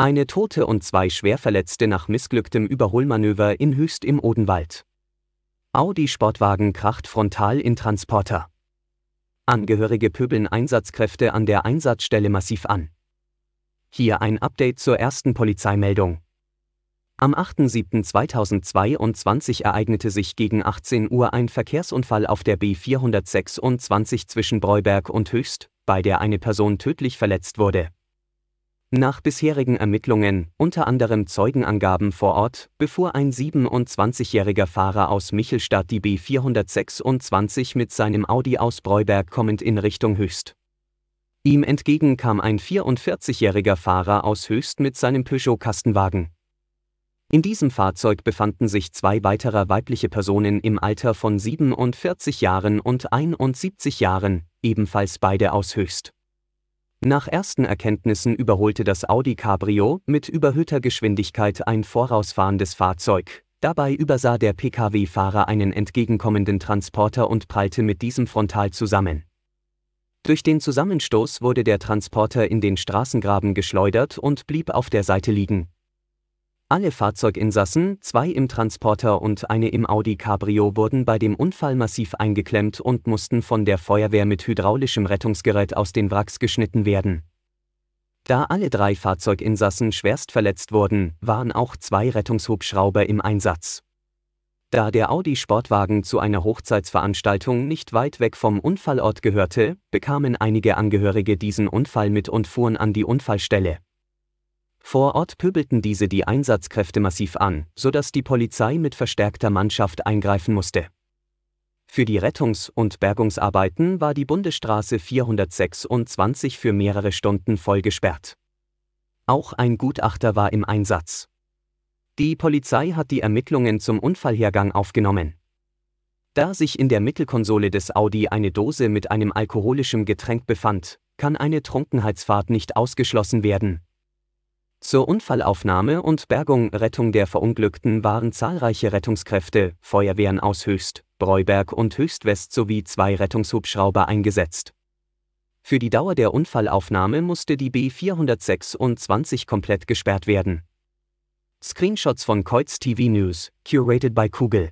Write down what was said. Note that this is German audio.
Eine Tote und zwei Schwerverletzte nach missglücktem Überholmanöver in Höchst im Odenwald. Audi Sportwagen kracht frontal in Transporter. Angehörige pöbeln Einsatzkräfte an der Einsatzstelle massiv an. Hier ein Update zur ersten Polizeimeldung. Am 8.7.2022 ereignete sich gegen 18 Uhr ein Verkehrsunfall auf der B426 zwischen Breuberg und Höchst, bei der eine Person tödlich verletzt wurde. Nach bisherigen Ermittlungen, unter anderem Zeugenangaben vor Ort, befuhr ein 27-jähriger Fahrer aus Michelstadt die B426 mit seinem Audi aus Breuberg kommend in Richtung Höchst. Ihm entgegen kam ein 44-jähriger Fahrer aus Höchst mit seinem Peugeot-Kastenwagen. In diesem Fahrzeug befanden sich zwei weitere weibliche Personen im Alter von 47 Jahren und 71 Jahren, ebenfalls beide aus Höchst. Nach ersten Erkenntnissen überholte das Audi Cabrio mit überhöhter Geschwindigkeit ein vorausfahrendes Fahrzeug. Dabei übersah der Pkw-Fahrer einen entgegenkommenden Transporter und prallte mit diesem frontal zusammen. Durch den Zusammenstoß wurde der Transporter in den Straßengraben geschleudert und blieb auf der Seite liegen. Alle Fahrzeuginsassen, zwei im Transporter und eine im Audi Cabrio, wurden bei dem Unfall massiv eingeklemmt und mussten von der Feuerwehr mit hydraulischem Rettungsgerät aus den Wracks geschnitten werden. Da alle drei Fahrzeuginsassen schwerst verletzt wurden, waren auch zwei Rettungshubschrauber im Einsatz. Da der Audi Sportwagen zu einer Hochzeitsveranstaltung nicht weit weg vom Unfallort gehörte, bekamen einige Angehörige diesen Unfall mit und fuhren an die Unfallstelle. Vor Ort pöbelten diese die Einsatzkräfte massiv an, sodass die Polizei mit verstärkter Mannschaft eingreifen musste. Für die Rettungs- und Bergungsarbeiten war die Bundesstraße 426 für mehrere Stunden voll gesperrt. Auch ein Gutachter war im Einsatz. Die Polizei hat die Ermittlungen zum Unfallhergang aufgenommen. Da sich in der Mittelkonsole des Audi eine Dose mit einem alkoholischen Getränk befand, kann eine Trunkenheitsfahrt nicht ausgeschlossen werden, zur Unfallaufnahme und Bergung Rettung der Verunglückten waren zahlreiche Rettungskräfte, Feuerwehren aus Höchst, Breuberg und Höchstwest sowie zwei Rettungshubschrauber eingesetzt. Für die Dauer der Unfallaufnahme musste die B426 komplett gesperrt werden. Screenshots von Kreuz TV News, curated by Kugel.